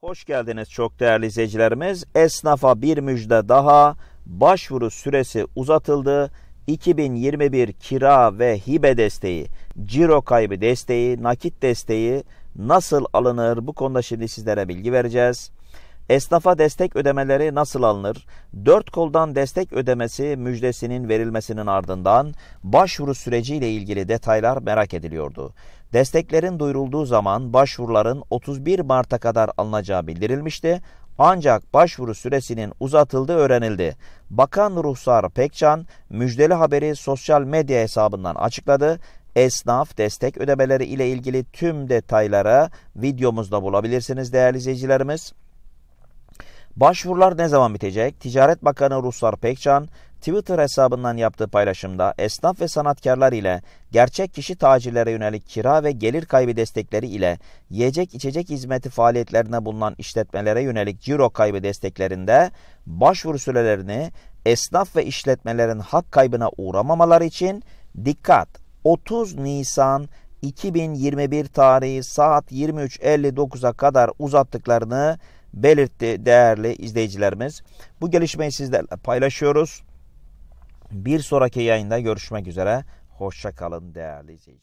Hoş geldiniz çok değerli izleyicilerimiz. Esnafa bir müjde daha başvuru süresi uzatıldı. 2021 kira ve hibe desteği, ciro kaybı desteği, nakit desteği nasıl alınır bu konuda şimdi sizlere bilgi vereceğiz. Esnafa destek ödemeleri nasıl alınır? Dört koldan destek ödemesi müjdesinin verilmesinin ardından başvuru süreciyle ilgili detaylar merak ediliyordu. Desteklerin duyurulduğu zaman başvuruların 31 Mart'a kadar alınacağı bildirilmişti. Ancak başvuru süresinin uzatıldığı öğrenildi. Bakan Ruhsar Pekcan müjdeli haberi sosyal medya hesabından açıkladı. Esnaf destek ödemeleri ile ilgili tüm detaylara videomuzda bulabilirsiniz değerli izleyicilerimiz. Başvurular ne zaman bitecek? Ticaret Bakanı Ruslar Pekcan, Twitter hesabından yaptığı paylaşımda esnaf ve sanatkarlar ile gerçek kişi tacirlere yönelik kira ve gelir kaybı destekleri ile yiyecek içecek hizmeti faaliyetlerine bulunan işletmelere yönelik ciro kaybı desteklerinde başvuru sürelerini esnaf ve işletmelerin hak kaybına uğramamaları için dikkat 30 Nisan 2021 tarihi saat 23.59'a kadar uzattıklarını belirtti değerli izleyicilerimiz. Bu gelişmeyi sizlerle paylaşıyoruz. Bir sonraki yayında görüşmek üzere. Hoşça kalın değerli izleyiciler.